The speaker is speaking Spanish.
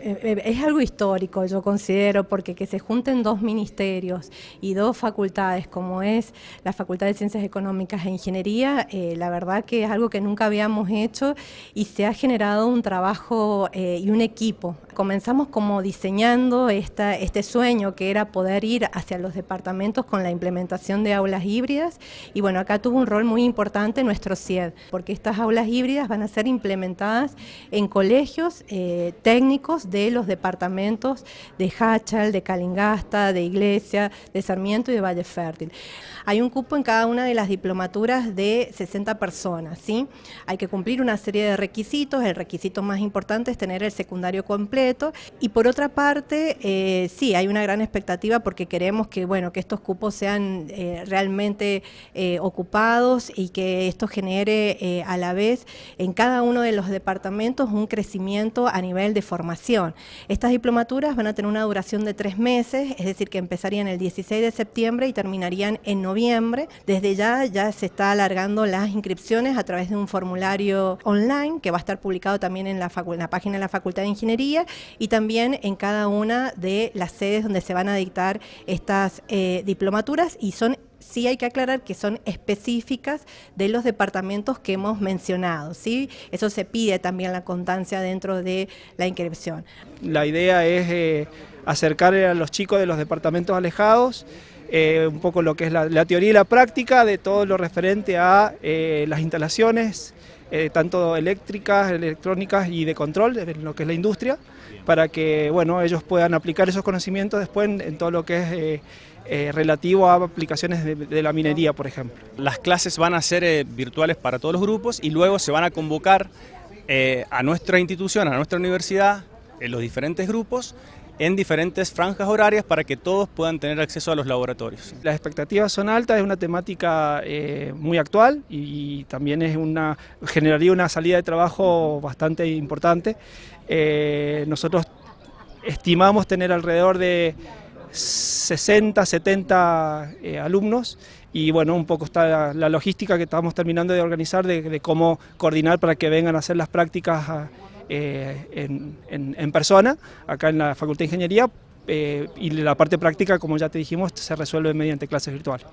Eh, eh, es algo histórico, yo considero, porque que se junten dos ministerios y dos facultades, como es la Facultad de Ciencias Económicas e Ingeniería, eh, la verdad que es algo que nunca habíamos hecho y se ha generado un trabajo y un equipo comenzamos como diseñando este sueño que era poder ir hacia los departamentos con la implementación de aulas híbridas y bueno, acá tuvo un rol muy importante nuestro CIED, porque estas aulas híbridas van a ser implementadas en colegios eh, técnicos de los departamentos de Hachal, de Calingasta, de Iglesia, de Sarmiento y de Valle Fértil. Hay un cupo en cada una de las diplomaturas de 60 personas, ¿sí? Hay que cumplir una serie de requisitos, el requisito más importante es tener el secundario completo, y por otra parte, eh, sí, hay una gran expectativa porque queremos que, que estos cupos sean eh, realmente eh, ocupados y que esto genere a la vez en cada uno de los departamentos un crecimiento a nivel de formación. Estas diplomaturas van a tener una duración de tres meses, es decir, que empezarían el 16 de septiembre y terminarían en noviembre. Desde ya ya se está alargando las inscripciones a través de un formulario online que va a estar publicado también en la página de la Facultad de Ingeniería y también en cada una de las sedes donde se van a dictar estas eh, diplomaturas y son sí hay que aclarar que son específicas de los departamentos que hemos mencionado, ¿sí? Eso se pide también la constancia dentro de la inscripción. La idea es eh, acercar a los chicos de los departamentos alejados eh, un poco lo que es la, teoría y la práctica de todo lo referente a las instalaciones, eh, tanto eléctricas, electrónicas y de control, en lo que es la industria, para que bueno, ellos puedan aplicar esos conocimientos después en, todo lo que es eh, eh, relativo a aplicaciones de, la minería, por ejemplo. Las clases van a ser virtuales para todos los grupos y luego se van a convocar a nuestra institución, a nuestra universidad, en los diferentes grupos en diferentes franjas horarias para que todos puedan tener acceso a los laboratorios. Las expectativas son altas, es una temática eh, muy actual y, también es una, generaría una salida de trabajo bastante importante. Eh, nosotros estimamos tener alrededor de 60, 70 eh, alumnos y bueno, un poco está la, logística que estamos terminando de organizar de, cómo coordinar para que vengan a hacer las prácticas. Eh, en, persona, acá en la Facultad de Ingeniería, eh, y la parte práctica, como ya te dijimos, se resuelve mediante clases virtuales.